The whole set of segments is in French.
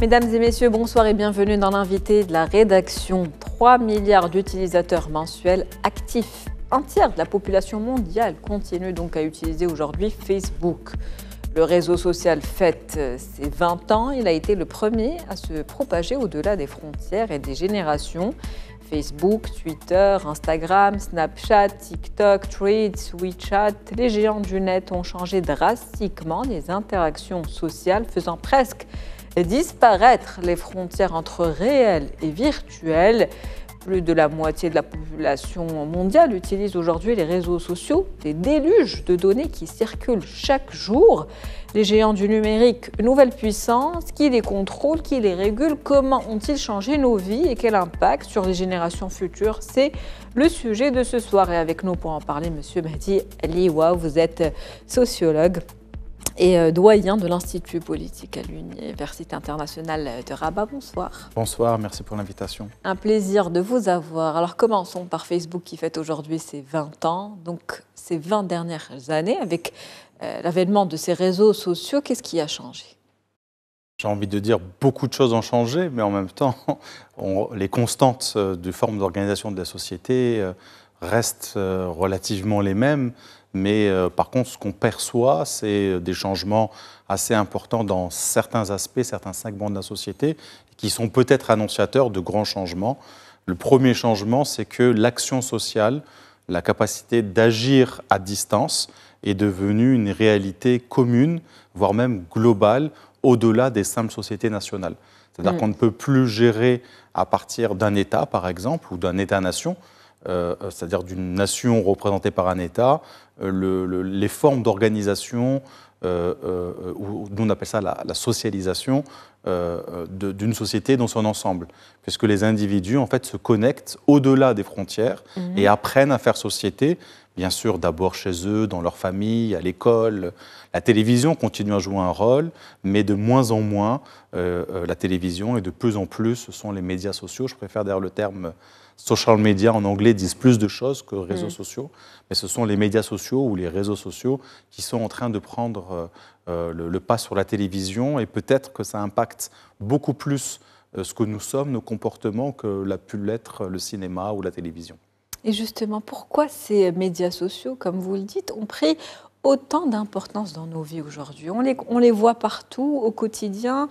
Mesdames et messieurs, bonsoir et bienvenue dans l'invité de la rédaction. 3 milliards d'utilisateurs mensuels actifs. Un tiers de la population mondiale continue donc à utiliser aujourd'hui Facebook. Le réseau social fête euh, ses 20 ans. Il a été le premier à se propager au-delà des frontières et des générations. Facebook, Twitter, Instagram, Snapchat, TikTok, Threads, WeChat, les géants du net ont changé drastiquement les interactions sociales, faisant presque disparaître les frontières entre réel et virtuel. Plus de la moitié de la population mondiale utilise aujourd'hui les réseaux sociaux, des déluges de données qui circulent chaque jour. Les géants du numérique, nouvelle puissance, qui les contrôle, qui les régule, comment ont-ils changé nos vies et quel impact sur les générations futures C'est le sujet de ce soir. Et avec nous pour en parler, Monsieur Mehdi Liwa, vous êtes sociologue et euh, doyen de l'Institut politique à l'Université internationale de Rabat. Bonsoir. Bonsoir, merci pour l'invitation. Un plaisir de vous avoir. Alors commençons par Facebook qui fête aujourd'hui ses 20 ans, donc ces 20 dernières années avec euh, l'avènement de ces réseaux sociaux, qu'est-ce qui a changé j'ai envie de dire beaucoup de choses ont changé, mais en même temps, les constantes euh, de forme d'organisation de la société restent relativement les mêmes. Mais euh, par contre, ce qu'on perçoit, c'est euh, des changements assez importants dans certains aspects, certains segments de la société, qui sont peut-être annonciateurs de grands changements. Le premier changement, c'est que l'action sociale, la capacité d'agir à distance, est devenue une réalité commune, voire même globale, au-delà des simples sociétés nationales. C'est-à-dire mm. qu'on ne peut plus gérer à partir d'un État, par exemple, ou d'un État-nation, euh, c'est-à-dire d'une nation représentée par un État, euh, le, les formes d'organisation, euh, euh, ou nous on appelle ça la, socialisation d'une société dans son ensemble, puisque les individus en fait se connectent au-delà des frontières mhm. et apprennent à faire société, bien sûr d'abord chez eux, dans leur famille, à l'école. La télévision continue à jouer un rôle, mais de moins en moins la télévision et de plus en plus ce sont les médias sociaux. Je préfère d'ailleurs le terme social media en anglais disent plus de choses que réseaux mm. sociaux, mais ce sont les médias sociaux ou les réseaux sociaux qui sont en train de prendre euh, euh, le, pas sur la télévision et peut-être que ça impacte beaucoup plus euh, ce que nous sommes, nos comportements, que l'a pu l'être le cinéma ou la télévision. Et justement, pourquoi ces médias sociaux, comme vous le dites, ont pris autant d'importance dans nos vies aujourd'hui. On les, on les voit partout, au quotidien,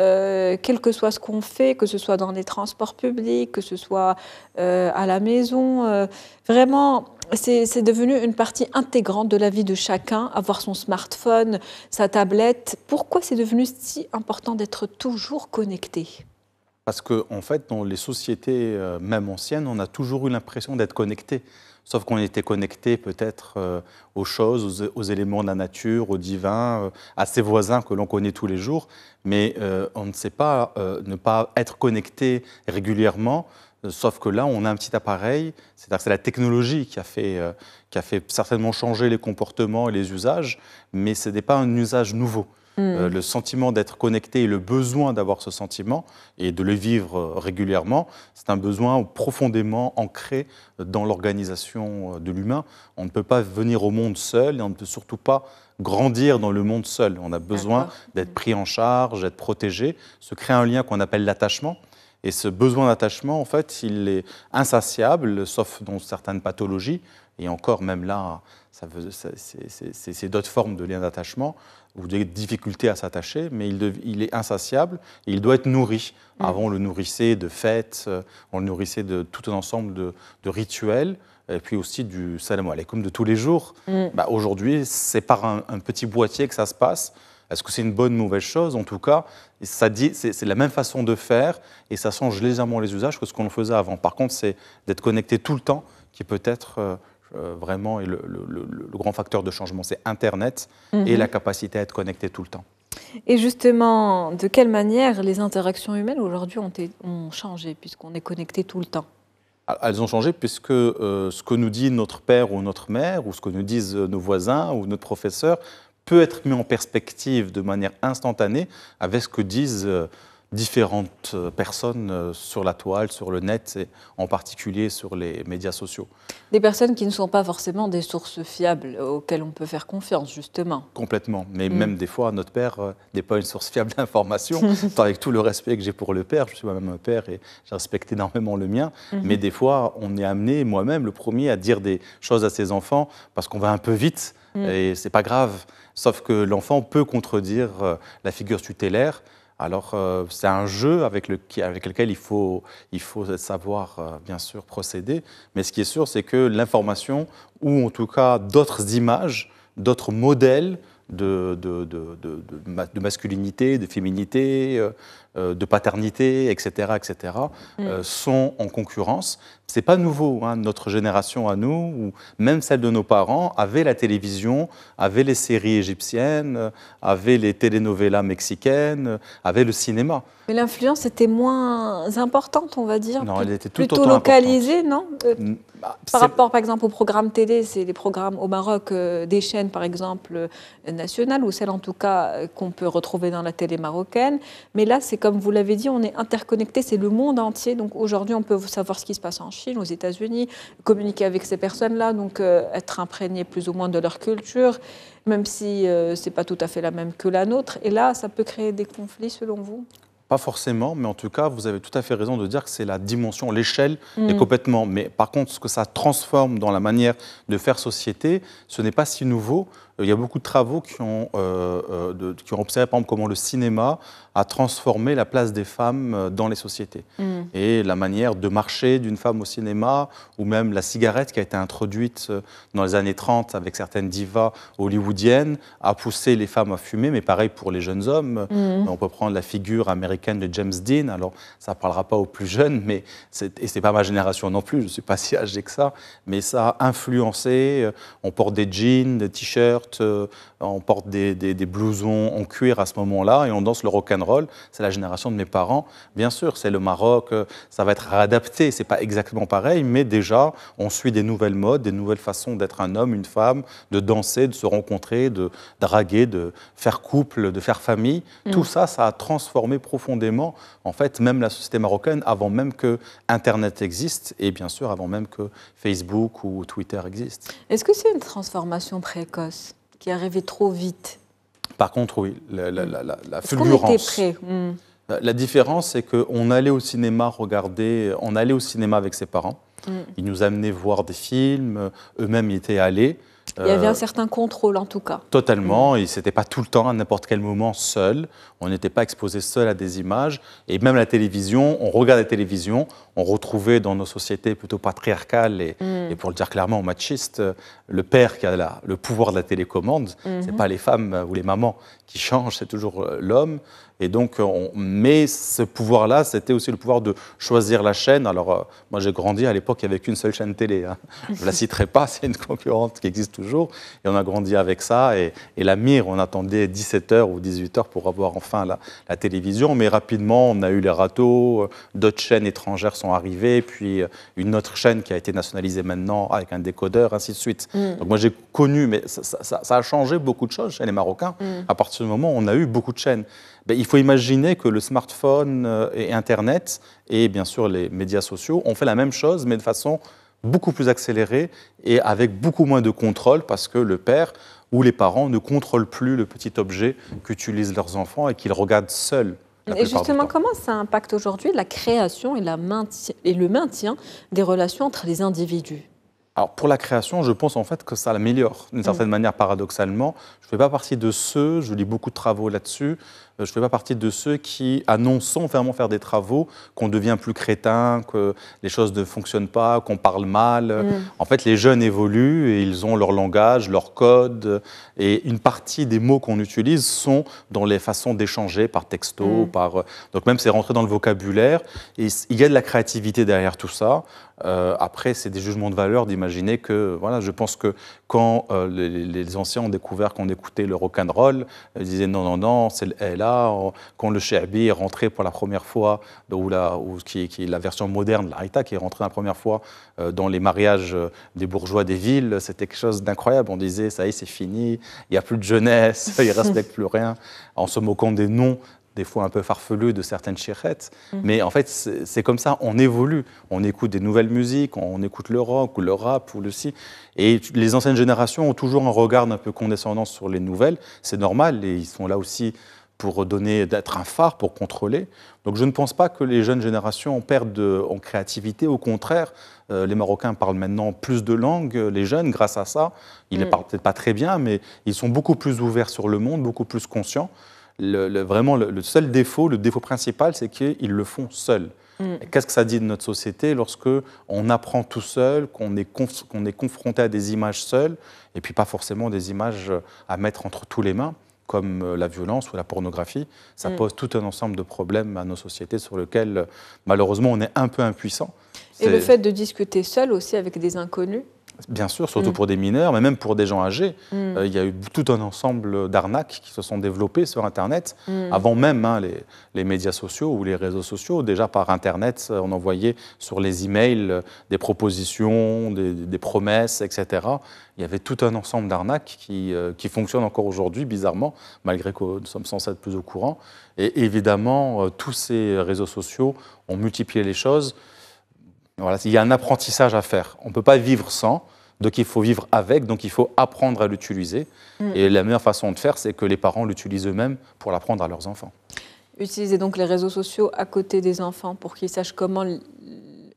euh, quel que soit ce qu'on fait, que ce soit dans les transports publics, que ce soit euh, à la maison. Euh, vraiment, c'est devenu une partie intégrante de la vie de chacun, avoir son smartphone, sa tablette. Pourquoi c'est devenu si important d'être toujours connecté parce qu'en en fait, dans les sociétés, même anciennes, on a toujours eu l'impression d'être connecté sauf qu'on était connecté peut-être euh, aux choses, aux, éléments de la nature, au divin, euh, à ses voisins que l'on connaît tous les jours, mais euh, on ne sait pas ne pas être connecté régulièrement. Sauf que là, on a un petit appareil, c'est-à-dire c'est la technologie qui a, fait, qui a fait certainement changer les comportements et les usages, mais ce n'est pas un usage nouveau. Euh, hmm. le sentiment d'être connecté et le besoin d'avoir ce sentiment et de le vivre euh, régulièrement, c'est un besoin profondément ancré dans l'organisation euh, de l'humain. On ne peut pas venir au monde seul et on ne peut surtout pas grandir dans le monde seul. On a besoin d'être pris en charge, d'être protégé, se créer un lien qu'on appelle l'attachement. Et ce besoin d'attachement, en fait, il est insatiable, sauf dans certaines pathologies et encore même là, c'est d'autres formes de liens d'attachement ou des difficultés à s'attacher, mais il, il, est insatiable, et il doit être nourri. Mm. Avant, on le nourrissait de fêtes, euh, on le nourrissait de tout un ensemble de, rituels, et puis aussi du salam alaikum de tous les jours. Mm. Bah, aujourd'hui, c'est par un, petit boîtier que ça se passe. Est-ce que c'est une bonne ou mauvaise chose En tout cas, ça dit, c'est la même façon de faire, et ça change légèrement les usages que ce qu'on faisait avant. Par contre, c'est d'être connecté tout le temps qui peut être euh, euh, vraiment et le, grand facteur de changement, c'est Internet et mhm. la capacité à être connecté tout le temps. Et justement, de quelle manière les interactions humaines aujourd'hui ont, ont changé puisqu'on est connecté tout le temps ah, elles ont changé puisque euh, ce que nous dit notre père ou notre mère, ou ce que nous disent euh, nos voisins ou notre professeur, peut être mis en perspective de manière instantanée avec ce que disent différentes euh, personnes euh, sur la toile, sur le net et en particulier sur les médias sociaux. Des personnes qui ne sont pas forcément des sources fiables euh, auxquelles on peut faire confiance, justement. Complètement. Mais mm. même des fois, notre père n'est pas une source fiable d'information. avec tout le respect que j'ai pour le père, je suis moi-même un père et je respecte énormément le mien. Mm-hmm. Mais des fois, on est amené, moi-même le premier, à dire des choses à ses enfants parce qu'on va un peu vite et mm. et c'est pas grave. Sauf que l'enfant peut contredire la figure tutélaire. Alors euh, c'est un jeu avec, le, avec lequel il faut, il faut savoir euh, bien sûr procéder, mais ce qui est sûr c'est que l'information, ou en tout cas d'autres images, d'autres modèles de, de, de, de, masculinité, de féminité, euh, euh, de paternité, etc., etc., mm. euh, sont en concurrence. C'est pas nouveau. Hein, notre génération à nous, ou même celle de nos parents, avait la télévision, avait les séries égyptiennes, euh, avait les telenovelas mexicaines, avait le cinéma. Mais l'influence était moins importante, on va dire. Non, elle était plutôt localisée, non bah, Par rapport, par exemple, aux programmes télé, c'est les programmes au Maroc des chaînes, par exemple, nationales, ou celles en tout cas qu'on peut retrouver dans la télé marocaine. Mais là, c'est comme vous l'avez dit, on est interconnecté, c'est le monde entier. Donc aujourd'hui, on peut savoir ce qui se passe en Chine, aux États-Unis, communiquer avec ces personnes-là, donc euh, être imprégné plus ou moins de leur culture, même si euh, ce n'est pas tout à fait la même que la nôtre. Et là, ça peut créer des conflits, selon vous pas forcément, mais en tout cas, vous avez tout à fait raison de dire que c'est la dimension, l'échelle mm. est complètement. Mais par contre, ce que ça transforme dans la manière de faire société, ce n'est pas si nouveau. Euh, il y a beaucoup de travaux qui ont, euh, euh, qui observé, par exemple, comment le cinéma a transformé la place des femmes dans les sociétés. Mm. Et la manière de marcher d'une femme au cinéma, ou même la cigarette qui a été introduite dans les années 30 avec certaines divas hollywoodiennes, a poussé les femmes à fumer, mais pareil pour les jeunes hommes. Mm. On peut prendre la figure américaine de James Dean, alors ça ne parlera pas aux plus jeunes, mais et c'est pas ma génération non plus, je ne suis pas si âgé que ça, mais ça a influencé, on porte des jeans, des t-shirts, euh, on porte des, blousons en cuir à ce moment-là et on danse le rock and roll. C'est la génération de mes parents, bien sûr. C'est le Maroc, euh, ça va être adapté. C'est pas exactement pareil, mais déjà on suit des nouvelles modes, des nouvelles façons d'être un homme, une femme, de danser, de se rencontrer, de draguer, de faire couple, de faire famille. Mm. Tout ça, ça a transformé profondément en fait même la société marocaine avant même que Internet existe et bien sûr avant même que Facebook ou Twitter existe. Est-ce que c'est une transformation précoce qui arrivait trop vite. Par contre, oui, la, la, la, fulgurance. Était prêt hmm. La différence, c'est qu'on allait au cinéma regarder, on allait au cinéma avec ses parents. Hmm. Ils nous amenaient voir des films, eux-mêmes y étaient allés. Il y avait un euh, certain contrôle en tout cas. Totalement, et mm. c'était pas tout le temps, à n'importe quel moment, seul. On n'était pas exposé seul à des images. Et même la télévision, on regarde la télévision, on retrouvait dans nos sociétés plutôt patriarcales et, mm. pour le dire clairement, machistes, le père qui a la, le pouvoir de la télécommande. ce mm-hmm. n'est c'est pas les femmes ou les mamans qui changent, c'est toujours euh, l'homme. Et donc, euh, on, mais ce pouvoir-là, c'était aussi le pouvoir de choisir la chaîne. Alors, euh, moi, j'ai grandi à l'époque avec une seule chaîne télé. Hein. Je ne la citerai pas, c'est une concurrente qui existe toujours. Et on a grandi avec ça. Et, la mire, on attendait 17h ou 18h pour avoir enfin la, télévision. Mais rapidement, on a eu les râteaux. Euh, d'autres chaînes étrangères sont arrivées. Puis une autre chaîne qui a été nationalisée maintenant avec un décodeur, ainsi de suite. Mm. Donc, moi, j'ai connu, mais ça, a changé beaucoup de choses chez les Marocains. Mm. À partir du moment où on a eu beaucoup de chaînes. Ben, il faut imaginer que le smartphone euh, et Internet, et bien sûr les médias sociaux, ont fait la même chose, mais de façon beaucoup plus accélérée et avec beaucoup moins de contrôle, parce que le père ou les parents ne contrôlent plus le petit objet qu'utilisent leurs enfants et qu'ils regardent seuls. Et justement, comment ça impacte aujourd'hui la création et, la et le maintien des relations entre les individus alors pour la création, je pense en fait que ça l'améliore d'une mmh. certaine manière paradoxalement. Je ne fais pas partie de ceux, je lis beaucoup de travaux là-dessus, euh, je ne fais pas partie de ceux qui annonçons vraiment faire des travaux, qu'on devient plus crétin, que les choses ne fonctionnent pas, qu'on parle mal. Mm. En fait, les jeunes évoluent et ils ont leur langage, leur code. Et une partie des mots qu'on utilise sont dans les façons d'échanger par texto, mm. par... Euh, donc même c'est rentré dans le vocabulaire. Et il y a de la créativité derrière tout ça. Euh, après, c'est des jugements de valeur d'imaginer que, voilà, je pense que quand les, les, anciens ont découvert qu'on écoutait le rock and roll, ils disaient non, non, non, c'est là quand le Sha'bi est rentré pour la première fois, ou, la, ou qui, la version moderne de qui est rentrée la première fois euh, dans les mariages euh, des bourgeois des villes, c'était quelque chose d'incroyable. On disait, ça y est, c'est fini, il n'y a plus de jeunesse, il ne respecte plus rien, en se moquant des noms des fois un peu farfelus de certaines chérettes. Mm. Mais en fait, c'est comme ça, on évolue. On écoute des nouvelles musiques, on écoute le rock ou le rap ou le si. Et les anciennes générations ont toujours un regard un peu condescendant sur les nouvelles. C'est normal, et ils sont là aussi pour donner, d'être un phare, pour contrôler. Donc je ne pense pas que les jeunes générations en perdent en créativité. Au contraire, euh, les Marocains parlent maintenant plus de langues, euh, les jeunes, grâce à ça. Ils ne mm. parlent peut-être pas très bien, mais ils sont beaucoup plus ouverts sur le monde, beaucoup plus conscients. vraiment, le, seul défaut, le défaut principal, c'est qu'ils le font seuls. Mm. Qu'est-ce que ça dit de notre société lorsque on apprend tout seul, qu'on est, est confronté à des images seules, et puis pas forcément des images euh, à mettre entre tous les mains comme euh, la violence ou la pornographie, ça mm. pose tout un ensemble de problèmes à nos sociétés sur lesquels, euh, malheureusement, on est un peu impuissant. Et le fait de discuter seul aussi avec des inconnus Bien sûr, surtout mm. pour des mineurs, mais même pour des gens âgés. Mm. Euh, il y a eu tout un ensemble d'arnaques qui se sont développées sur Internet, mm. avant même hein, les, médias sociaux ou les réseaux sociaux. Déjà par Internet, euh, on envoyait sur les emails euh, des propositions, des, promesses, etc. Il y avait tout un ensemble d'arnaques qui fonctionnent encore aujourd'hui, bizarrement, malgré que nous sommes censés être plus au courant. Et évidemment, tous ces réseaux sociaux ont multiplié les choses il y a un apprentissage à faire. On ne peut pas vivre sans, donc il faut vivre avec, donc il faut apprendre à l'utiliser. Mm. Et la meilleure façon de faire, c'est que les parents l'utilisent eux-mêmes pour l'apprendre à leurs enfants. Utiliser donc les réseaux sociaux à côté des enfants pour qu'ils sachent comment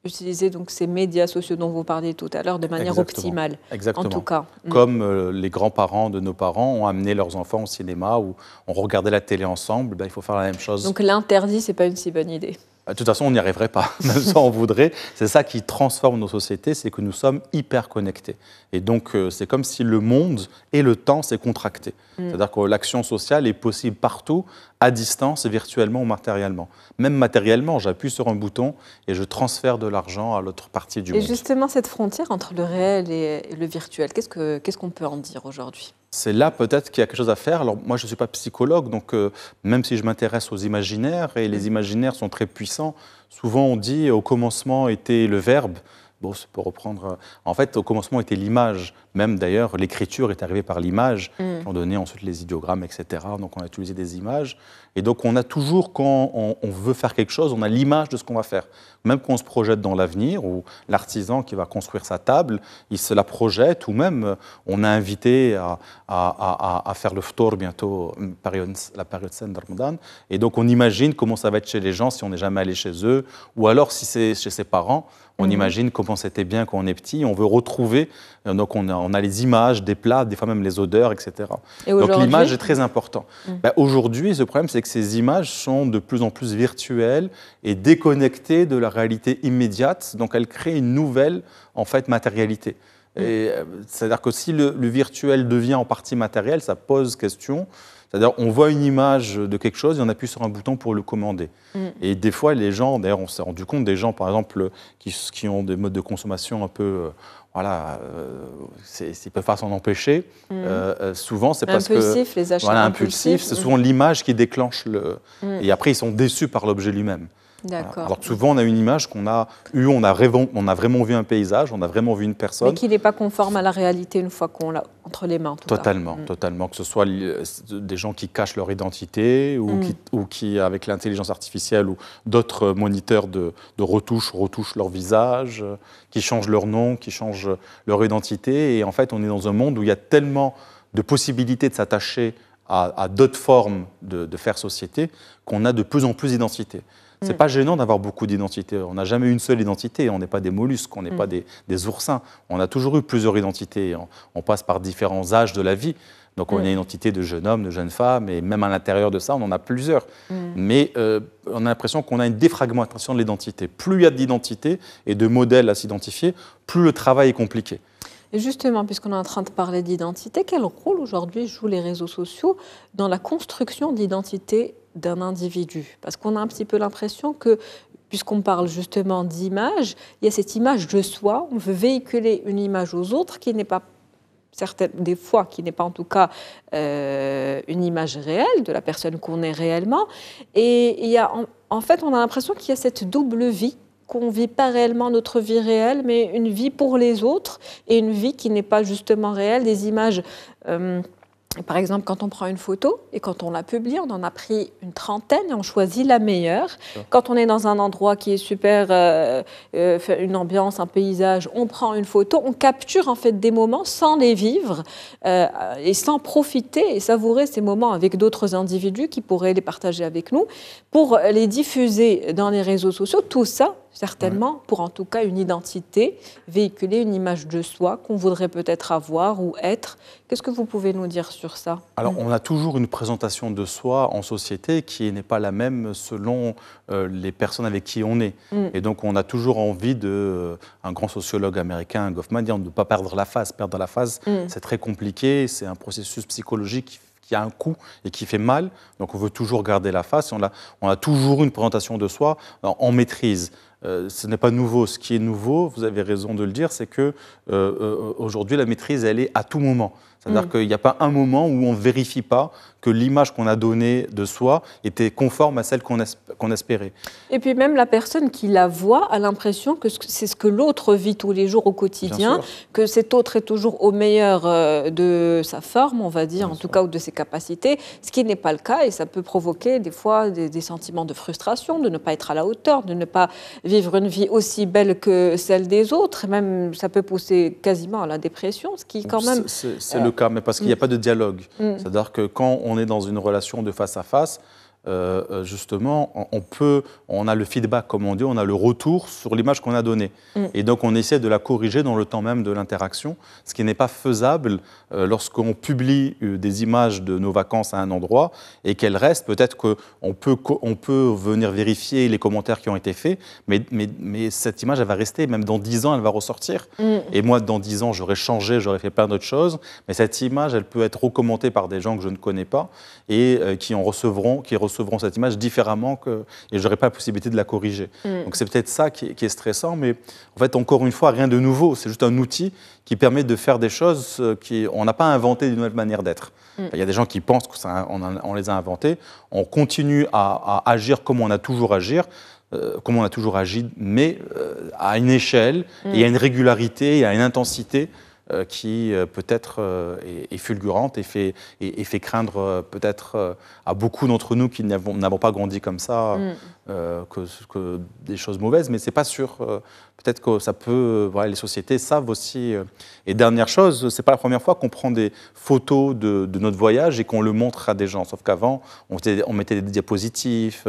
utiliser donc ces médias sociaux dont vous parliez tout à l'heure de manière optimale. Exactement. En tout cas. Mm. Comme euh, les grands-parents de nos parents ont amené leurs enfants au cinéma ou ont regardé la télé ensemble, ben, il faut faire la même chose. Donc l'interdit, c'est pas une si bonne idée. Euh, de toute façon, on n'y arriverait pas, même si on voudrait. C'est ça qui transforme nos sociétés, c'est que nous sommes hyper connectés. Et donc, euh, c'est comme si le monde et le temps s'est contracté. Mm. C'est-à-dire que l'action sociale est possible partout, à distance, virtuellement ou matériellement. Même matériellement, j'appuie sur un bouton et je transfère de l'argent à l'autre partie du monde. Et justement, cette frontière entre le réel et le virtuel, qu'est-ce qu'on peut en dire aujourd'hui c'est là peut-être qu'il y a quelque chose à faire. Alors moi, je ne suis pas psychologue, donc euh, même si je m'intéresse aux imaginaires, et les mm. imaginaires sont très puissants, souvent on dit au commencement était le verbe, Bon, ça peut reprendre. Euh, en fait, au commencement était l'image. Même d'ailleurs, l'écriture est arrivée par l'image, mm. On donnait ensuite les idiogrammes, etc. Donc, on a utilisé des images. Et donc, on a toujours, quand on, veut faire quelque chose, on a l'image de ce qu'on va faire. Même quand on se projette dans l'avenir, ou l'artisan qui va construire sa table, il se la projette, ou même euh, on a invité à, faire le ftor bientôt, euh, la période saine Ramadan. Et donc, on imagine comment ça va être chez les gens si on n'est jamais allé chez eux, ou alors si c'est chez ses parents on mhm. imagine comment c'était bien quand on est petit. On veut retrouver, euh, donc on a, les images des plats, des fois même les odeurs, etc. donc l'image est très importante. Mhm. Bah, aujourd'hui, ce problème, c'est que ces images sont de plus en plus virtuelles et déconnectées de la réalité immédiate. Donc elles créent une nouvelle, en fait, matérialité. Mhm. Euh, c'est-à-dire que si le virtuel devient en partie matériel, ça pose question. C'est-à-dire, on voit une image de quelque chose et on appuie sur un bouton pour le commander. Mm. Et des fois, les gens, d'ailleurs, on s'est rendu compte des gens, par exemple, qui, ont des modes de consommation un peu. Euh, voilà, euh, ils peuvent pas s'en empêcher. Mm. Euh, souvent, c'est parce que. Impulsif, les achats. impulsif. c'est souvent l'image qui déclenche le. Mm. Et après, ils sont déçus par l'objet lui-même. Alors souvent, on a une image qu'on a eue, on a, vraiment vu un paysage, on a vraiment vu une personne. Mais qui n'est pas conforme à la réalité une fois qu'on l'a entre les mains. tout totalement, mm. totalement. Que ce soit euh, des gens qui cachent leur identité mm. ou, qui, avec l'intelligence artificielle ou d'autres moniteurs de, de, retouche, retouchent leur visage, euh, qui changent leur nom, qui changent leur identité. Et en fait, on est dans un monde où il y a tellement de possibilités de s'attacher à, d'autres formes de, de faire société qu'on a de plus en plus d'identité. C'est pas gênant d'avoir beaucoup d'identités. On n'a jamais une seule identité. On n'est pas des mollusques, on n'est pas mm. des, oursins. On a toujours eu plusieurs identités. On, passe par différents âges de la vie. Donc on mm. a une identité de jeune homme, de jeune femme, et même à l'intérieur de ça, on en a plusieurs. Mm. Mais euh, on a l'impression qu'on a une défragmentation de l'identité. Plus il y a d'identités et de modèles à s'identifier, plus le travail est compliqué. Et justement, puisqu'on est en train de parler d'identité, quel rôle aujourd'hui jouent les réseaux sociaux dans la construction d'identité? d'un individu. Parce qu'on a un petit peu l'impression que, puisqu'on parle justement d'image, il y a cette image de soi, on veut véhiculer une image aux autres qui n'est pas certaines des fois qui n'est pas en tout cas euh, une image réelle de la personne qu'on est réellement et il y a en, fait on a l'impression qu'il y a cette double vie qu'on vit pas réellement notre vie réelle, mais une vie pour les autres et une vie qui n'est pas justement réelle, des images euh, par exemple, quand on prend une photo et quand on la publie, on en a pris une trentaine et on choisit la meilleure. Quand on est dans un endroit qui est super, euh, euh, une ambiance, un paysage, on prend une photo, on capture en fait des moments sans les vivre euh, et sans profiter et savourer ces moments avec d'autres individus qui pourraient les partager avec nous pour les diffuser dans les réseaux sociaux. Tout ça, certainement, pour en tout cas une identité, véhiculer une image de soi qu'on voudrait peut-être avoir ou être. Qu'est-ce que vous pouvez nous dire sur ça Alors, on a toujours une présentation de soi en société qui n'est pas la même selon euh, les personnes avec qui on est. Mm. Et donc, on a toujours envie de. Euh, un grand sociologue américain, Goffman, dit on ne pas perdre la face. Perdre la face, mm. c'est très compliqué, c'est un processus psychologique qui a un coût et qui fait mal. Donc on veut toujours garder la face. On a, on a toujours une présentation de soi en maîtrise. Euh, ce n'est pas nouveau. Ce qui est nouveau, vous avez raison de le dire, c'est que euh, euh, aujourd'hui la maîtrise, elle est à tout moment. C'est-à-dire mm. qu'il n'y a pas un moment où on ne vérifie pas que l'image qu'on a donnée de soi était conforme à celle qu'on espérait. Et puis même la personne qui la voit a l'impression que c'est ce que l'autre vit tous les jours au quotidien, que cet autre est toujours au meilleur euh, de sa forme, on va dire, en tout cas, ou de ses capacités, ce qui n'est pas le cas et ça peut provoquer des fois des, sentiments de frustration, de ne pas être à la hauteur, de ne pas vivre une vie aussi belle que celle des autres. Même ça peut pousser quasiment à la dépression, ce qui quand même mais parce qu'il n'y a mm. pas de dialogue. Mm. C'est-à-dire que quand on est dans une relation de face à face, euh, euh, justement, on peut, on a le feedback, comme on dit, on a le retour sur l'image qu'on a donnée. Mm. Et donc, on essaie de la corriger dans le temps même de l'interaction, ce qui n'est pas faisable euh, lorsqu'on publie des images de nos vacances à un endroit et qu'elles restent. Peut-être qu'on peut, on peut venir vérifier les commentaires qui ont été faits, mais, mais, cette image, elle va rester. Même dans 10 ans, elle va ressortir. Mm. Et moi, dans 10 ans, j'aurais changé, j'aurais fait plein d'autres choses, mais cette image, elle peut être recommentée par des gens que je ne connais pas et qui en recevront, qui recevront recevront cette image différemment et je n'aurai pas la possibilité de la corriger. Mm. Donc c'est peut-être ça qui est, stressant, mais en fait, encore une fois, rien de nouveau. C'est juste un outil qui permet de faire des choses euh, qu'on n'a pas inventé d'une nouvelle manière d'être. Mm. Il y a des gens qui pensent qu'on les a inventées. On continue à, agir comme on a toujours euh, on a toujours agi, mais euh, à une échelle, il y a une régularité, il y a une intensité euh, qui euh, peut-être euh, est, fulgurante et fait, craindre peut-être à beaucoup d'entre nous qui n'avons pas grandi comme ça, mm. Euh, que, que, des choses mauvaises, mais c'est pas sûr. Euh, peut-être que ça peut. Euh, les sociétés savent aussi. Et dernière chose, c'est pas la première fois qu'on prend des photos de, notre voyage et qu'on le montre à des gens. Sauf qu'avant, on, mettait des diapositifs.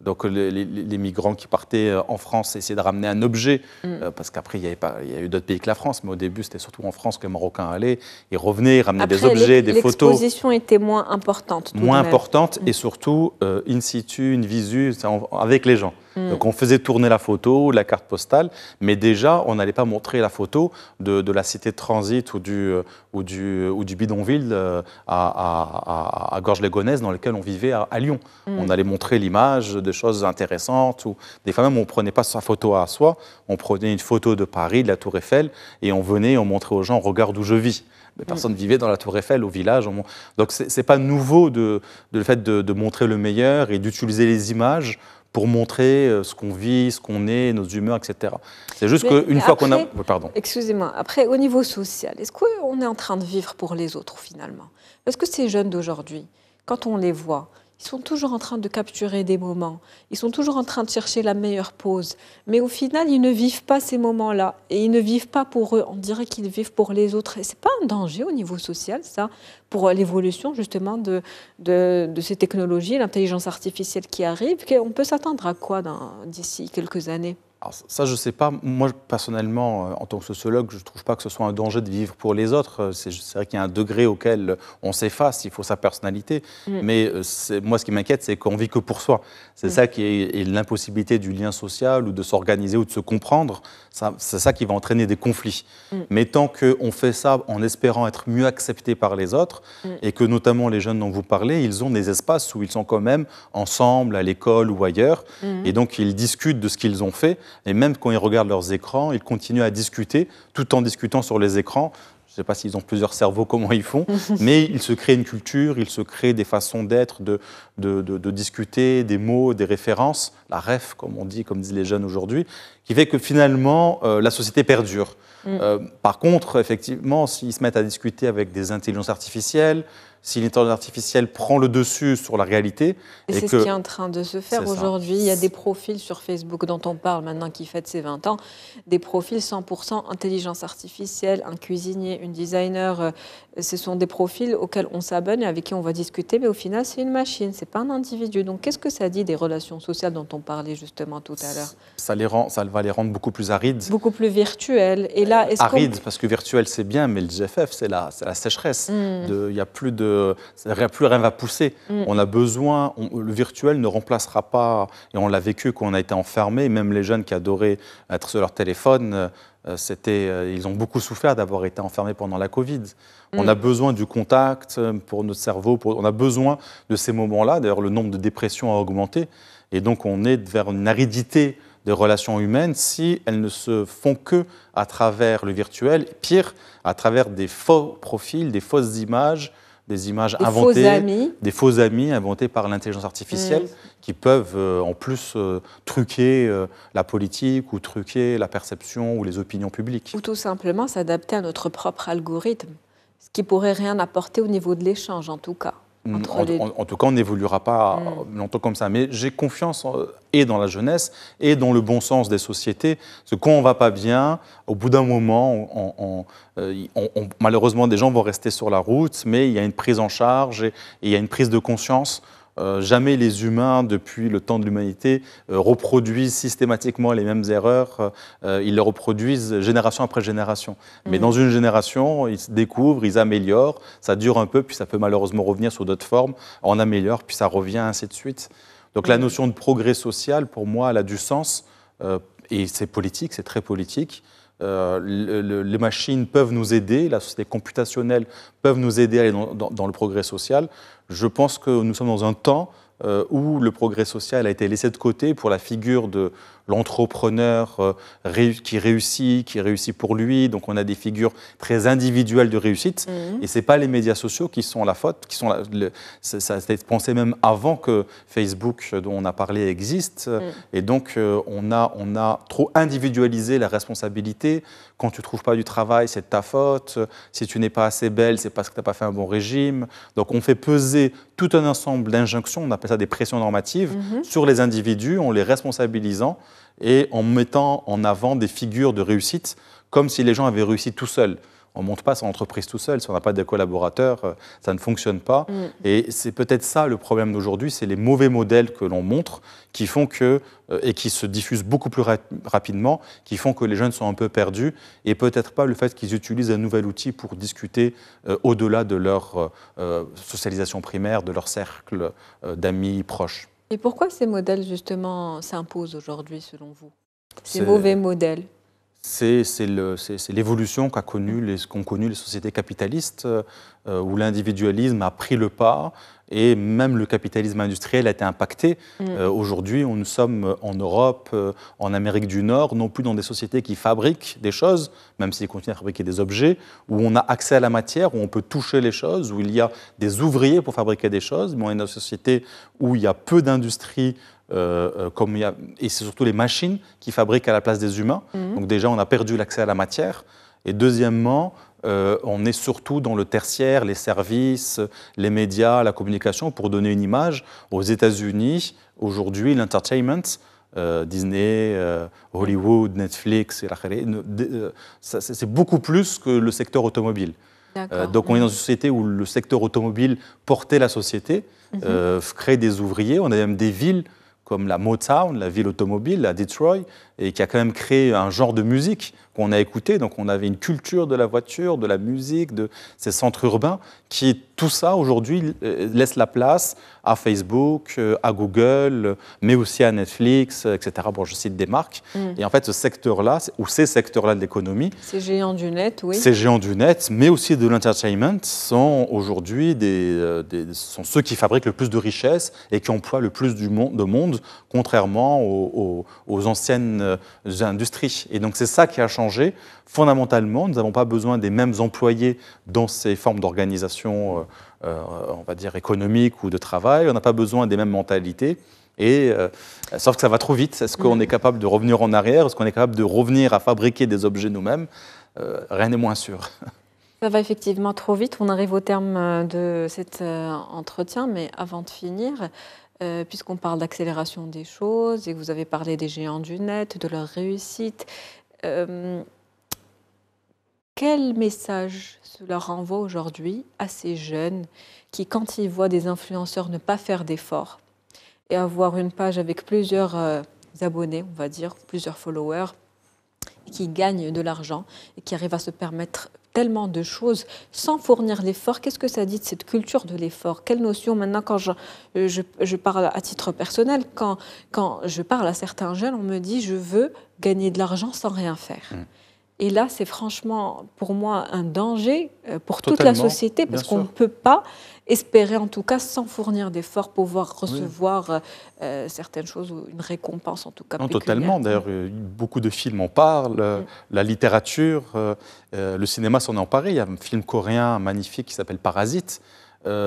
donc les, migrants qui partaient en France essayaient de ramener un objet, mm. parce qu'après il y avait pas, il y a eu d'autres pays que la France, mais au début c'était surtout en France que les Marocains allaient. Ils revenaient, ils ramenaient des objets, des photos. L'exposition était moins importante. moins importante mm. et surtout in situ, une visu avec les gens. Hmm. Donc on faisait tourner la photo, la carte postale, mais déjà on n'allait pas montrer la photo de, la cité de transit ou du, euh, ou du, euh, ou du bidonville euh, à, à, gorges les dans lequel on vivait à, Lyon. Hmm. On allait montrer l'image de choses intéressantes. Ou... Des fois même on ne prenait pas sa photo à soi, on prenait une photo de Paris, de la tour Eiffel, et on venait, on montrait aux gens, regarde où je vis. Les hmm. personnes vivait dans la Tour Eiffel, au village. Donc, ce n'est pas nouveau de, de le fait de, de, montrer le meilleur et d'utiliser les images pour montrer euh, ce qu'on vit, ce qu'on est, nos humeurs, etc. C'est juste qu'une fois qu'on a... Pardon. Excusez-moi, après, au niveau social, est-ce qu'on est en train de vivre pour les autres finalement Parce que ces jeunes d'aujourd'hui, quand on les voit, ils sont toujours en train de capturer des moments, ils sont toujours en train de chercher la meilleure pause, mais au final, ils ne vivent pas ces moments-là et ils ne vivent pas pour eux, on dirait qu'ils vivent pour les autres. Et ce n'est pas un danger au niveau social, ça, pour euh, l'évolution justement de, de, ces technologies, l'intelligence artificielle qui arrive. On peut s'attendre à quoi d'ici quelques années alors ça, je ne sais pas. Moi, personnellement, euh, en tant que sociologue, je ne trouve pas que ce soit un danger de vivre pour les autres. Euh, c'est vrai qu'il y a un degré auquel on s'efface, il faut sa personnalité. Mm. Mais euh, moi, ce qui m'inquiète, c'est qu'on vit que pour soi. C'est mm. ça qui est, l'impossibilité du lien social ou de s'organiser ou de se comprendre. C'est ça qui va entraîner des conflits. Mm. Mais tant qu'on fait ça en espérant être mieux accepté par les autres, et que notamment les jeunes dont vous parlez, ils ont des espaces où ils sont quand même ensemble, à l'école ou ailleurs, et donc ils discutent de ce qu'ils ont fait. Et même quand ils regardent leurs écrans, ils continuent à discuter, tout en discutant sur les écrans. Je ne sais pas s'ils ont plusieurs cerveaux, comment ils font, mais ils se créent une culture, ils se créent des façons d'être, de, discuter, des mots, des références, la ref, comme on dit, comme disent les jeunes aujourd'hui, qui fait que finalement, euh, la société perdure. Mm. Euh, par contre, effectivement, s'ils se mettent à discuter avec des intelligences artificielles, si l'intelligence artificielle prend le dessus sur la réalité. Et, c'est ce qui est en train de se faire aujourd'hui. Il y a des profils sur Facebook dont on parle maintenant qui fêtent ses 20 ans, des profils 100% intelligence artificielle, un cuisinier, une designer. Euh, ce sont des profils auxquels on s'abonne et avec qui on va discuter, mais au final, c'est une machine, c'est pas un individu. Donc qu'est-ce que ça dit des relations sociales dont on parlait justement tout à l'heure ça, les rend, ça va les rendre beaucoup plus arides. Beaucoup plus virtuelles. Et là, euh, Arides, parce que virtuel, c'est bien, mais le GFF, c'est la, la sécheresse. Hmm. Il y a plus de euh, plus rien va pousser. Mm. On a besoin, le virtuel ne remplacera pas, et on l'a vécu quand on a été enfermé, même les jeunes qui adoraient être sur leur téléphone, euh, euh, ils ont beaucoup souffert d'avoir été enfermés pendant la Covid. Mm. On a besoin du contact pour notre cerveau, on a besoin de ces moments-là. D'ailleurs, le nombre de dépressions a augmenté. Et donc, on est vers une aridité des relations humaines si elles ne se font que à travers le virtuel, pire, à travers des faux profils, des fausses images, des images inventées, des faux amis inventés par l'intelligence artificielle mm. qui peuvent euh, en plus euh, truquer euh, la politique ou truquer la perception ou les opinions publiques. Ou tout simplement s'adapter à notre propre algorithme, ce qui pourrait rien apporter au niveau de l'échange en tout cas. Mm, en, tout cas, on n'évoluera pas mm. longtemps comme ça. Mais j'ai confiance euh, et dans la jeunesse et dans le bon sens des sociétés. Ce qu'on quand va pas bien, au bout d'un moment, euh, malheureusement, des gens vont rester sur la route, mais il y a une prise en charge et il y a une prise de conscience euh, jamais les humains, depuis le temps de l'humanité, euh, reproduisent systématiquement les mêmes erreurs. Euh, ils les reproduisent génération après génération. Mais mhm. dans une génération, ils se découvrent, ils améliorent, ça dure un peu, puis ça peut malheureusement revenir sous d'autres formes, on améliore, puis ça revient, ainsi de suite. Donc la mhm. notion de progrès social, pour moi, elle a du sens, et c'est politique, c'est très politique. Euh, les machines peuvent nous aider, la société computationnelle peut nous aider à aller dans, le progrès social. Je pense que nous sommes dans un temps euh, où le progrès social a été laissé de côté pour la figure de, l'entrepreneur euh, qui réussit, qui réussit pour lui. Donc on a des figures très individuelles de réussite. Mhm. Et ce n'est pas les médias sociaux qui sont la faute, qui sont ça, a été pensé même avant que Facebook, dont on a parlé, existe. Mhm. Et donc euh, on a, on a trop individualisé la responsabilité. Quand tu ne trouves pas du travail, c'est de ta faute. Si tu n'es pas assez belle, c'est parce que tu n'as pas fait un bon régime. Donc on fait peser tout un ensemble d'injonctions, on appelle ça des pressions normatives, mhm. sur les individus en les responsabilisant et en mettant en avant des figures de réussite comme si les gens avaient réussi tout seuls. On ne monte pas son entreprise tout seul. Si on n'a pas de collaborateurs, euh, ça ne fonctionne pas. Mm. Et c'est peut-être ça le problème d'aujourd'hui, c'est les mauvais modèles que l'on montre qui font que, euh, et qui se diffusent beaucoup plus rapidement, qui font que les jeunes sont un peu perdus, et peut-être pas le fait qu'ils utilisent un nouvel outil pour discuter euh, au-delà de leur socialisation primaire, de leur cercle d'amis proches. Et pourquoi ces modèles, justement, s'imposent aujourd'hui, selon vous Ces mauvais modèles c'est l'évolution qu'ont connu, connu les sociétés capitalistes, euh, où l'individualisme a pris le pas, et même le capitalisme industriel a été impacté. Mm. Euh, aujourd'hui, nous sommes en Europe, euh, en Amérique du Nord, non plus dans des sociétés qui fabriquent des choses, même s'ils continuent à fabriquer des objets, où on a accès à la matière, où on peut toucher les choses, où il y a des ouvriers pour fabriquer des choses, mais on est dans une société où il y a peu d'industrie, euh, comme et c'est surtout les machines qui fabriquent à la place des humains. Mm. Donc déjà, on a perdu l'accès à la matière. Et deuxièmement, euh, on est surtout dans le tertiaire, les services, les médias, la communication. Pour donner une image, aux États-Unis, aujourd'hui, l'entertainment, euh, Disney, euh, Hollywood, Netflix, c'est beaucoup plus que le secteur automobile. donc on est dans une société où le secteur automobile portait la société, mhm. créait des ouvriers, on a même des villes comme la Motown, la ville automobile, la Detroit, et qui a quand même créé un genre de musique qu'on a écouté. Donc on avait une culture de la voiture, de la musique, de ces centres urbains, qui tout ça aujourd'hui euh, laisse la place à Facebook, euh, à Google, mais aussi à Netflix, euh, etc. Bon, je cite des marques. Mm. Et en fait, ce secteur-là, ou ces secteurs-là de l'économie, ces géants du net, oui. Ces géants du net, mais aussi de l'entertainment, sont aujourd'hui des, ceux qui fabriquent le plus de richesses et qui emploient le plus du monde, de monde, contrairement aux anciennes euh, industries. Et donc c'est ça qui a changé. Fondamentalement, nous n'avons pas besoin des mêmes employés dans ces formes d'organisation, euh, euh, on va dire, économique ou de travail. On n'a pas besoin des mêmes mentalités. Et sauf que ça va trop vite. Est-ce qu'on mm. est capable de revenir en arrière Est-ce qu'on est capable de revenir à fabriquer des objets nous-mêmes Rien n'est moins sûr. Ça va effectivement trop vite. On arrive au terme de cet entretien, mais avant de finir, euh, puisqu'on parle d'accélération des choses et que vous avez parlé des géants du net, de leur réussite. Euh, quel message cela renvoie aujourd'hui à ces jeunes qui, quand ils voient des influenceurs ne pas faire d'efforts et avoir une page avec plusieurs euh, abonnés, on va dire, plusieurs followers, qui gagne de l'argent et qui arrive à se permettre tellement de choses sans fournir l'effort. Qu'est-ce que ça dit de cette culture de l'effort Quelle notion maintenant quand je, euh, parle à titre personnel, quand, je parle à certains jeunes, on me dit je veux gagner de l'argent sans rien faire. Mmh. Et là, c'est franchement, pour moi, un danger euh, pour toute la société, parce qu'on ne peut pas espérer, en tout cas, sans fournir d'efforts, pouvoir recevoir euh, euh, certaines choses ou une récompense, en tout cas. Non, totalement. D'ailleurs, beaucoup de films en parlent, la littérature, le cinéma s'en est emparé. Il y a un film coréen magnifique qui s'appelle Parasite.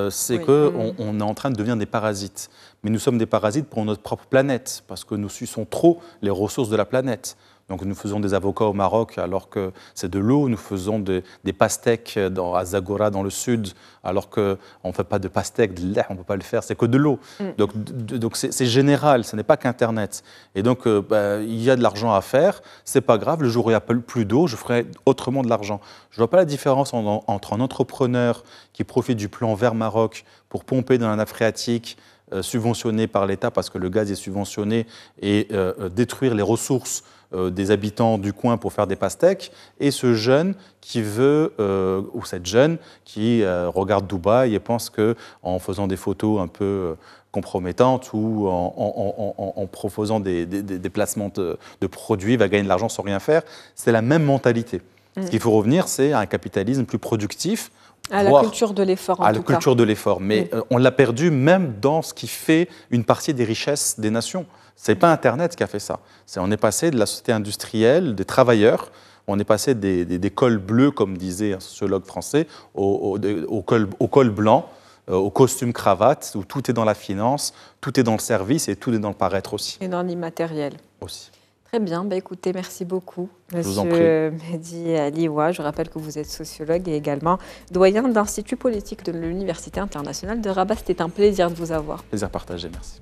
c'est qu'on mm. on est en train de devenir des parasites. Mais nous sommes des parasites pour notre propre planète, parce que nous suçons trop les ressources de la planète. Donc nous faisons des avocats au Maroc alors que c'est de l'eau, nous faisons des, pastèques dans, à Zagora dans le sud alors qu'on ne fait pas de pastèques, de on ne peut pas le faire, c'est que de l'eau. Mm. Donc donc c'est général, ce n'est pas qu'Internet. Et donc euh, bah, il y a de l'argent à faire, c'est pas grave, le jour où il n'y a plus d'eau, je ferai autrement de l'argent. Je ne vois pas la différence entre un entrepreneur qui profite du plan Vert Maroc pour pomper dans la nappe phréatique euh, subventionné par l'État parce que le gaz est subventionné et euh, détruire les ressources euh, des habitants du coin pour faire des pastèques, et ce jeune qui veut, euh, ou cette jeune qui euh, regarde Dubaï et pense que en faisant des photos un peu compromettantes ou en, proposant des, placements de, produits, va gagner de l'argent sans rien faire, c'est la même mentalité. Ce mm. qu'il faut revenir, c'est à un capitalisme plus productif, à la culture de l'effort, en À la culture de l'effort. Mais mm. on l'a perdu même dans ce qui fait une partie des richesses des nations n'est pas Internet qui a fait ça. on est passé de la société industrielle, des travailleurs, on est passé des, cols bleus, comme disait un sociologue français, au, au, au, col, au col, blanc, euh, au costume cravate, où tout est dans la finance, tout est dans le service et tout est dans le paraître aussi. Et dans l'immatériel. Aussi. Très bien, bah écoutez, merci beaucoup, Monsieur Mehdi Alioua. Je rappelle que vous êtes sociologue et également doyen d'institut politique de l'Université internationale de Rabat. C'était un plaisir de vous avoir. Plaisir partagé, merci.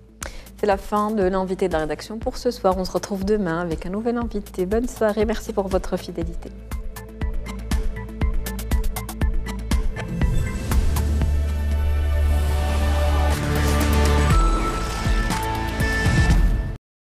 C'est la fin de l'invité de la rédaction pour ce soir. On se retrouve demain avec un nouvel invité. Bonne soirée, merci pour votre fidélité.